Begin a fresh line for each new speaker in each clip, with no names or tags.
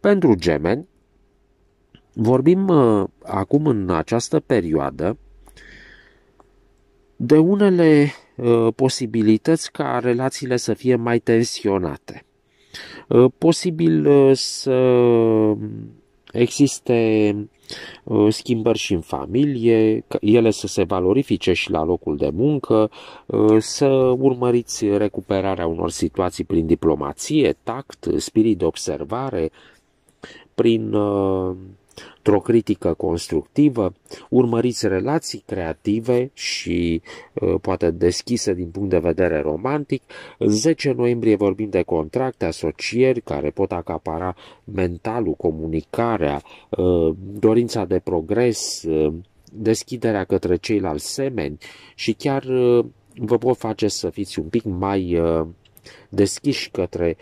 Pentru gemeni, vorbim uh, acum în această perioadă de unele uh, posibilități ca relațiile să fie mai tensionate. Uh, posibil să existe schimbări și în familie, ele să se valorifice și la locul de muncă, să urmăriți recuperarea unor situații prin diplomație, tact, spirit de observare, prin uh, o critică constructivă, urmăriți relații creative și uh, poate deschise din punct de vedere romantic. În 10 noiembrie vorbim de contracte, asocieri care pot acapara mentalul, comunicarea, uh, dorința de progres, uh, deschiderea către ceilalți semeni și chiar uh, vă pot face să fiți un pic mai uh, deschiși către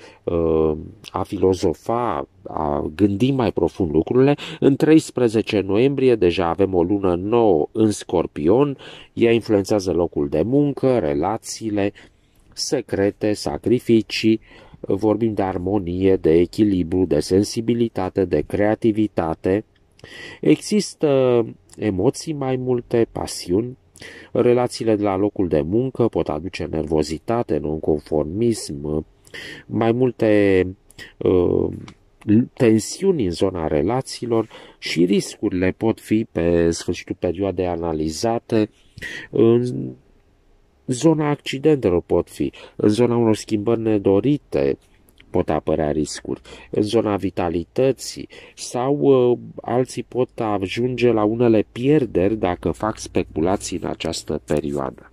a filozofa, a gândi mai profund lucrurile. În 13 noiembrie deja avem o lună nouă în Scorpion, ea influențează locul de muncă, relațiile, secrete, sacrificii, vorbim de armonie, de echilibru, de sensibilitate, de creativitate. Există emoții mai multe, pasiuni, relațiile de la locul de muncă pot aduce nervozitate, nonconformism, mai multe uh, tensiuni în zona relațiilor și riscurile pot fi pe sfârșitul perioadei analizate în zona accidentelor pot fi, în zona unor schimbări nedorite pot apărea riscuri, în zona vitalității sau uh, alții pot ajunge la unele pierderi dacă fac speculații în această perioadă.